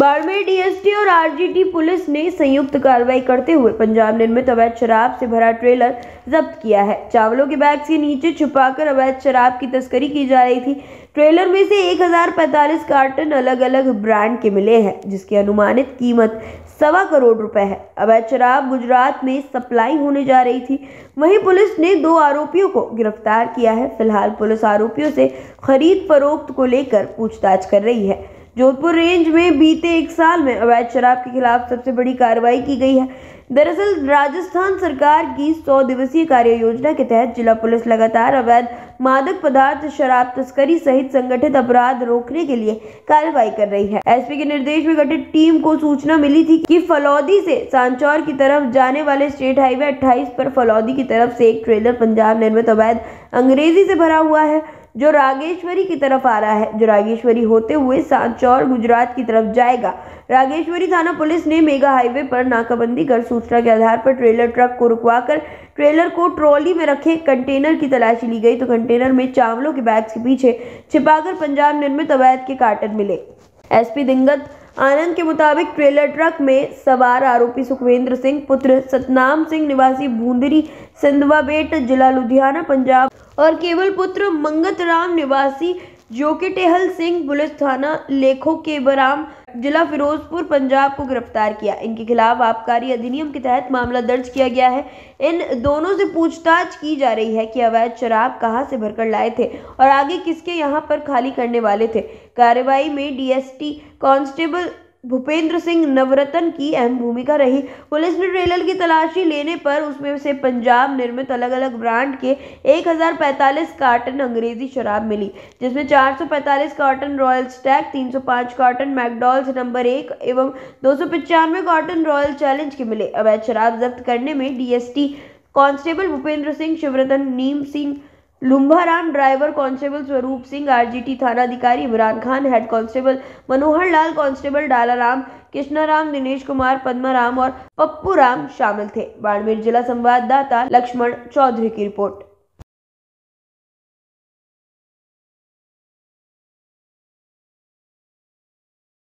Barmer DSP और RGT police ने संयुक्त कार्रवाई करते हुए पंजाब निर्मित अवैध शराब से भरा ट्रेलर जब्त किया है चावलों के बैग के नीचे छुपाकर अवैध शराब की तस्करी की जा रही थी ट्रेलर में से 1045 कार्टन अलग अलग ब्रांड के मिले हैं जिसकी अनुमानित कीमत सवा करोड़ रुपए है अवैध शराब गुजरात में सप्लाई होने जा रही थी वहीं पुलिस ने दो आरोपियों को गिरफ्तार किया है फिलहाल पुलिस आरोपियों से खरीद फरोख्त को लेकर पूछताछ कर रही है जोधपुर रेंज में बीते एक साल में अवैध शराब के खिलाफ सबसे बड़ी कार्रवाई की गई है दरअसल राजस्थान सरकार की 100 दिवसीय कार्य योजना के तहत जिला पुलिस लगातार अवैध मादक पदार्थ शराब तस्करी सहित संगठित अपराध रोकने के लिए कार्रवाई कर रही है एसपी के निर्देश में गठित टीम को सूचना मिली थी कि फलौदी से सांचौर की तरफ जाने वाले स्टेट हाईवे 28 पर फलौदी की तरफ से एक ट्रेलर पंजाब निर्मित अवैध अंग्रेजी से भरा हुआ है जो रागेश्वरी की तरफ आ रहा है जो रागेश्वरी होते हुए सांचौर गुजरात की तरफ जाएगा रागेश्वरी थाना पुलिस ने मेगा हाईवे पर नाकाबंदी कर सूचना के आधार पर ट्रेलर ट्रक को रुकवाकर ट्रेलर को ट्रॉली में रखे कंटेनर की तलाशी ली गई तो कंटेनर में चावलों के बैग्स के पीछे छिपाकर पंजाब निर्मित अवैध के कार्टन मिले एसपी दिंगत आनंद के मुताबिक ट्रेलर ट्रक में सवार आरोपी सुखवेंद्र सिंह पुत्र सतनाम सिंह निवासी बूंदरी सिंधवा बेट जिला लुधियाना पंजाब और केवल पुत्र मंगत राम निवासी टेहल सिंह पुलिस थाना लेखो के बराम जिला फिरोजपुर पंजाब को गिरफ्तार किया इनके खिलाफ आबकारी अधिनियम के तहत मामला दर्ज किया गया है इन दोनों से पूछताछ की जा रही है कि अवैध शराब कहां से भरकर लाए थे और आगे किसके यहां पर खाली करने वाले थे कार्रवाई में डीएसटी कांस्टेबल भूपेंद्र सिंह नवरत्न की अहम भूमिका रही पुलिस ने ट्रेलर की तलाशी लेने पर उसमें से पंजाब निर्मित अलग अलग ब्रांड के 1045 कार्टन अंग्रेजी शराब मिली जिसमें 445 carton Royal Stag 305 carton McDowell's number एक एवं दो कार्टन रॉयल चैलेंज के मिले अवैध शराब जब्त करने में DST constable Bhupendra Singh Shivratan Neem Singh Lumbharam driver constable Swaroop Singh RGT अधिकारी Imran Khan head constable Manohar Lal constable Dalaram Krishnaram Dinesh Kumar Padmaram और पप्पू राम शामिल थे बाड़मेर जिला संवाददाता लक्ष्मण चौधरी की रिपोर्ट